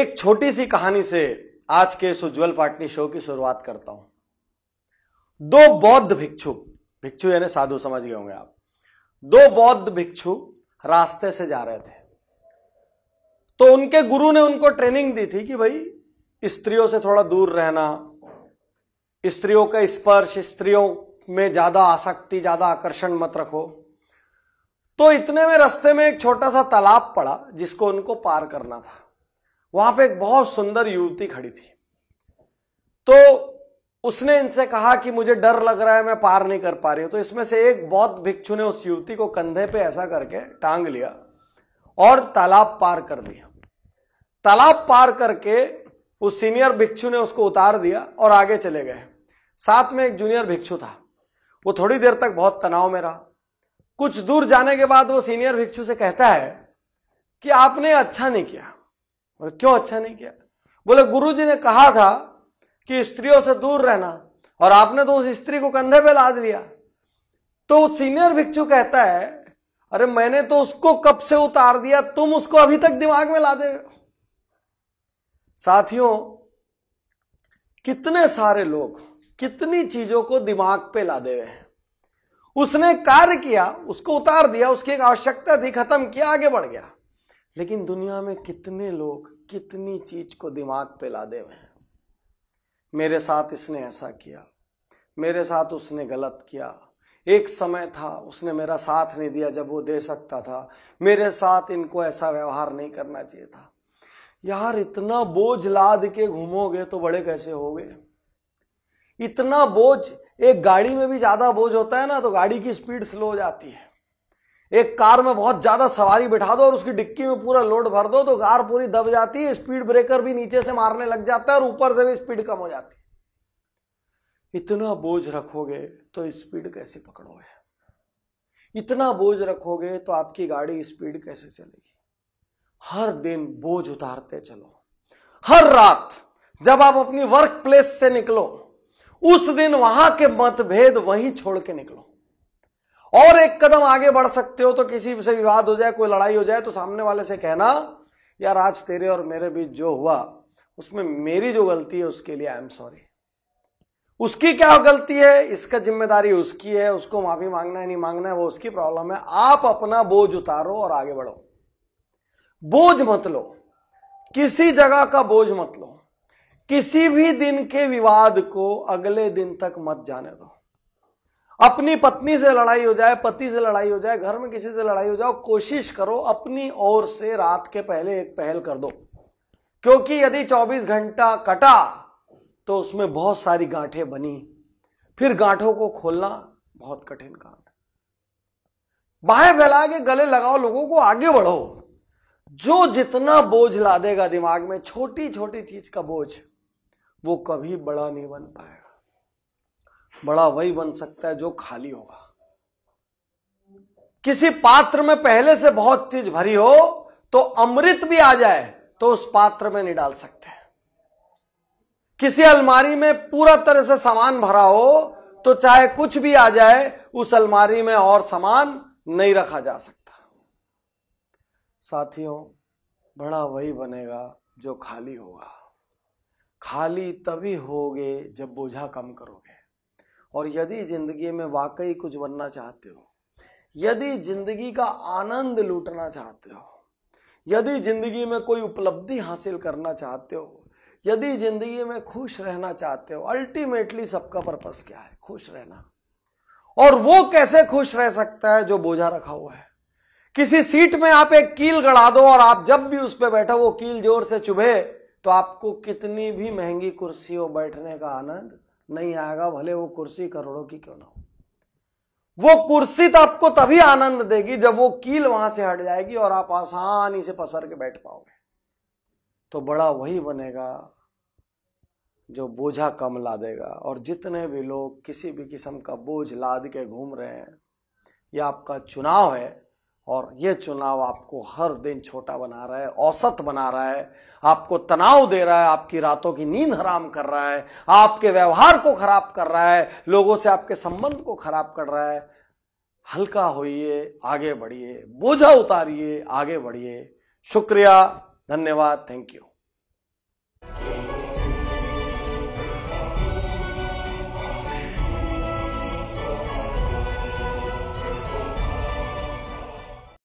एक छोटी सी कहानी से आज के इस उज्ज्वल पाटनी शो की शुरुआत करता हूं दो बौद्ध भिक्षु भिक्षु यानी साधु समझ गए होंगे आप दो बौद्ध भिक्षु रास्ते से जा रहे थे तो उनके गुरु ने उनको ट्रेनिंग दी थी कि भाई स्त्रियों से थोड़ा दूर रहना स्त्रियों का स्पर्श स्त्रियों में ज्यादा आसक्ति ज्यादा आकर्षण मत रखो तो इतने में रास्ते में एक छोटा सा तालाब पड़ा जिसको उनको पार करना था वहां पे एक बहुत सुंदर युवती खड़ी थी तो उसने इनसे कहा कि मुझे डर लग रहा है मैं पार नहीं कर पा रही हूं तो इसमें से एक बौद्ध भिक्षु ने उस युवती को कंधे पे ऐसा करके टांग लिया और तालाब पार कर दिया तालाब पार करके उस सीनियर भिक्षु ने उसको उतार दिया और आगे चले गए साथ में एक जूनियर भिक्षु था वो थोड़ी देर तक बहुत तनाव में रहा कुछ दूर जाने के बाद वो सीनियर भिक्षु से कहता है कि आपने अच्छा नहीं किया बोले क्यों अच्छा नहीं किया बोले गुरु जी ने कहा था कि स्त्रियों से दूर रहना और आपने तो उस स्त्री को कंधे पे लाद लिया तो सीनियर भिक्षु कहता है अरे मैंने तो उसको कब से उतार दिया तुम उसको अभी तक दिमाग में ला दे साथियों कितने सारे लोग कितनी चीजों को दिमाग पे ला दे हैं उसने कार्य किया उसको उतार दिया उसकी एक आवश्यकता थी खत्म किया आगे बढ़ गया लेकिन दुनिया में कितने लोग कितनी चीज को दिमाग पे लादे हुए हैं मेरे साथ इसने ऐसा किया मेरे साथ उसने गलत किया एक समय था उसने मेरा साथ नहीं दिया जब वो दे सकता था मेरे साथ इनको ऐसा व्यवहार नहीं करना चाहिए था यार इतना बोझ लाद के घूमोगे तो बड़े कैसे होगे इतना बोझ एक गाड़ी में भी ज्यादा बोझ होता है ना तो गाड़ी की स्पीड स्लो हो जाती है एक कार में बहुत ज्यादा सवारी बिठा दो और उसकी डिक्की में पूरा लोड भर दो तो कार पूरी दब जाती है स्पीड ब्रेकर भी नीचे से मारने लग जाता है और ऊपर से भी स्पीड कम हो जाती है इतना बोझ रखोगे तो स्पीड कैसे पकड़ोगे इतना बोझ रखोगे तो आपकी गाड़ी स्पीड कैसे चलेगी हर दिन बोझ उतारते चलो हर रात जब आप अपनी वर्क प्लेस से निकलो उस दिन वहां के मतभेद वहीं छोड़ के निकलो और एक कदम आगे बढ़ सकते हो तो किसी से विवाद हो जाए कोई लड़ाई हो जाए तो सामने वाले से कहना यार आज तेरे और मेरे बीच जो हुआ उसमें मेरी जो गलती है उसके लिए आई एम सॉरी उसकी क्या गलती है इसका जिम्मेदारी उसकी है उसको माफी मांगना है नहीं मांगना है वो उसकी प्रॉब्लम है आप अपना बोझ उतारो और आगे बढ़ो बोझ मत लो किसी जगह का बोझ मत लो किसी भी दिन के विवाद को अगले दिन तक मत जाने दो अपनी पत्नी से लड़ाई हो जाए पति से लड़ाई हो जाए घर में किसी से लड़ाई हो जाए कोशिश करो अपनी ओर से रात के पहले एक पहल कर दो क्योंकि यदि 24 घंटा कटा तो उसमें बहुत सारी गांठें बनी फिर गांठों को खोलना बहुत कठिन काम है बाहर फैला के गले लगाओ लोगों को आगे बढ़ो जो जितना बोझ ला देगा दिमाग में छोटी छोटी चीज का बोझ वो कभी बड़ा नहीं बन पाएगा बड़ा वही बन सकता है जो खाली होगा किसी पात्र में पहले से बहुत चीज भरी हो तो अमृत भी आ जाए तो उस पात्र में नहीं डाल सकते किसी अलमारी में पूरा तरह से सामान भरा हो तो चाहे कुछ भी आ जाए उस अलमारी में और सामान नहीं रखा जा सकता साथियों बड़ा वही बनेगा जो खाली होगा खाली तभी होगे जब बोझा कम करोगे और यदि जिंदगी में वाकई कुछ बनना चाहते हो यदि जिंदगी का आनंद लूटना चाहते हो यदि जिंदगी में कोई उपलब्धि हासिल करना चाहते हो यदि जिंदगी में खुश रहना चाहते हो अल्टीमेटली सबका पर्पस क्या है खुश रहना और वो कैसे खुश रह सकता है जो बोझा रखा हुआ है किसी सीट में आप एक कील गड़ा दो और आप जब भी उस पर बैठो वो कील जोर से चुभे तो आपको कितनी भी महंगी कुर्सी हो बैठने का आनंद नहीं आएगा भले वो कुर्सी करोड़ों की क्यों ना हो वो कुर्सी तो आपको तभी आनंद देगी जब वो कील वहां से हट जाएगी और आप आसानी से पसर के बैठ पाओगे तो बड़ा वही बनेगा जो बोझा कम ला देगा और जितने भी लोग किसी भी किस्म का बोझ लाद के घूम रहे हैं यह आपका चुनाव है और ये चुनाव आपको हर दिन छोटा बना रहा है औसत बना रहा है आपको तनाव दे रहा है आपकी रातों की नींद हराम कर रहा है आपके व्यवहार को खराब कर रहा है लोगों से आपके संबंध को खराब कर रहा है हल्का होइए आगे बढ़िए बोझा उतारिए आगे बढ़िए शुक्रिया धन्यवाद थैंक यू